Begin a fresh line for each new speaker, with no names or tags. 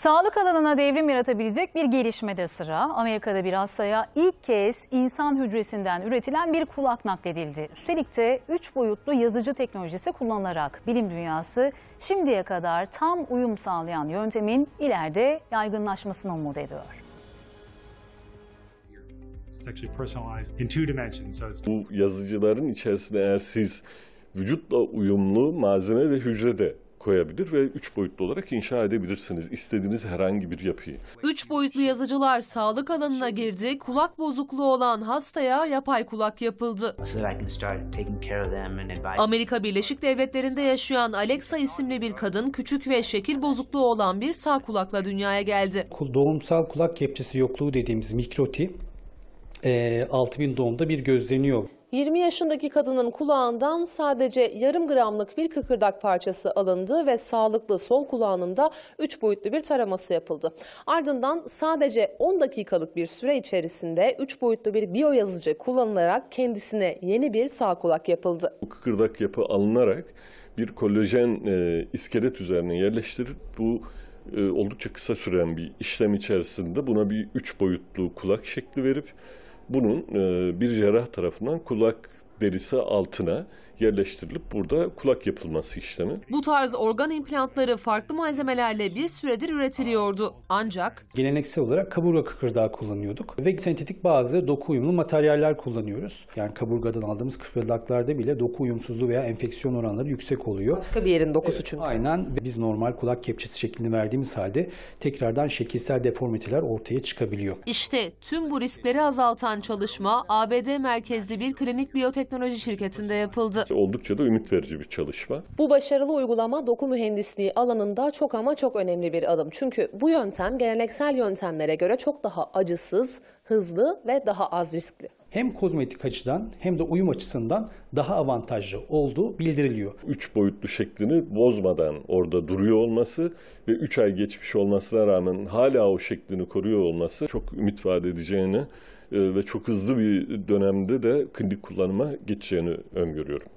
Sağlık alanına devrim yaratabilecek bir gelişmede sıra. Amerika'da bir hastaya ilk kez insan hücresinden üretilen bir kulak nakledildi. Üstelik de 3 boyutlu yazıcı teknolojisi kullanılarak bilim dünyası şimdiye kadar tam uyum sağlayan yöntemin ileride yaygınlaşmasını umut ediyor.
Bu yazıcıların içerisine eğer siz vücutla uyumlu malzeme ve hücre de koyabilir ve üç boyutlu olarak inşa edebilirsiniz istediğiniz herhangi bir yapıyı.
Üç boyutlu yazıcılar sağlık alanına girdi, kulak bozukluğu olan hastaya yapay kulak yapıldı. Amerika Birleşik Devletleri'nde yaşayan Alexa isimli bir kadın küçük ve şekil bozukluğu olan bir sağ kulakla dünyaya geldi.
Doğumsal kulak kepçesi yokluğu dediğimiz mikroti 6000 doğumda bir gözleniyor.
20 yaşındaki kadının kulağından sadece yarım gramlık bir kıkırdak parçası alındı ve sağlıklı sol kulağının da 3 boyutlu bir taraması yapıldı. Ardından sadece 10 dakikalık bir süre içerisinde 3 boyutlu bir biyoyazıcı kullanılarak kendisine yeni bir sağ kulak yapıldı. Bu
kıkırdak yapı alınarak bir kolajen e, iskelet üzerine yerleştirip bu e, oldukça kısa süren bir işlem içerisinde buna bir 3 boyutlu kulak şekli verip bunun bir cerrah tarafından kulak derisi altına yerleştirilip burada kulak yapılması işlemi.
Bu tarz organ implantları farklı malzemelerle bir süredir üretiliyordu. Ancak
geleneksel olarak kaburga kıkırdağı kullanıyorduk ve sentetik bazı doku uyumlu materyaller kullanıyoruz. Yani kaburgadan aldığımız kıkırdaklarda bile doku uyumsuzluğu veya enfeksiyon oranları yüksek oluyor. Başka bir yerin dokusu evet, çünkü. Aynen. Biz normal kulak kepçesi şeklini verdiğimiz halde tekrardan şekilsel deformiteler ortaya çıkabiliyor.
İşte tüm bu riskleri azaltan çalışma ABD merkezli bir klinik biyotek Teknoloji Şirketi'nde yapıldı.
Oldukça da ümit verici bir çalışma.
Bu başarılı uygulama doku mühendisliği alanında çok ama çok önemli bir adım. Çünkü bu yöntem geleneksel yöntemlere göre çok daha acısız, hızlı ve daha
az riskli hem kozmetik açıdan hem de uyum açısından daha avantajlı olduğu
bildiriliyor. Üç boyutlu şeklini bozmadan orada duruyor olması ve üç ay geçmiş olmasına rağmen hala o şeklini koruyor olması çok ümit vaat edeceğini e, ve çok hızlı bir dönemde de klinik kullanıma geçeceğini öngörüyorum.